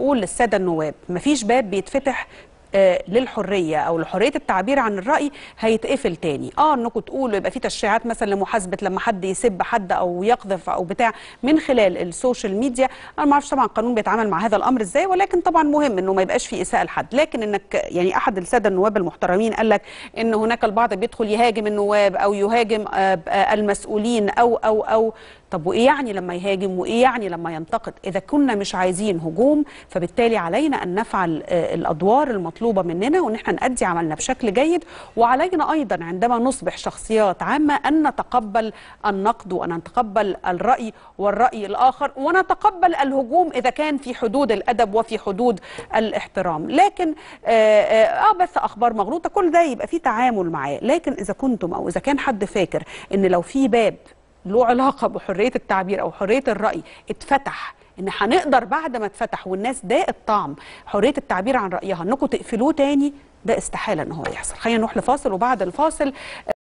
أقول للسادة النواب مفيش باب بيتفتح آه، للحريه او لحريه التعبير عن الراي هيتقفل تاني اه انكم تقولوا يبقى في تشريعات مثلا لمحاسبه لما حد يسب حد او يقذف او بتاع من خلال السوشيال ميديا انا ما اعرفش طبعا القانون بيتعامل مع هذا الامر ازاي ولكن طبعا مهم انه ما يبقاش في اساءه لحد لكن انك يعني احد الساده النواب المحترمين قال لك ان هناك البعض بيدخل يهاجم النواب او يهاجم آه، آه، المسؤولين او او او طب وايه يعني لما يهاجم وايه يعني لما ينتقد اذا كنا مش عايزين هجوم فبالتالي علينا ان نفعل آه، الادوار المطلوبه مننا وان احنا نأدي عملنا بشكل جيد وعلينا ايضا عندما نصبح شخصيات عامه ان نتقبل النقد وان نتقبل الراي والراي الاخر ونتقبل الهجوم اذا كان في حدود الادب وفي حدود الاحترام لكن اه, آه،, آه، بس اخبار مغلوطه كل ده يبقى في تعامل معاه لكن اذا كنتم او اذا كان حد فاكر ان لو في باب له علاقه بحريه التعبير او حريه الراي اتفتح ان هنقدر بعد ما اتفتح والناس ضاقت طعم حريه التعبير عن رايها انكم تقفلوه تاني ده استحاله ان هو يحصل خلينا نروح لفاصل وبعد الفاصل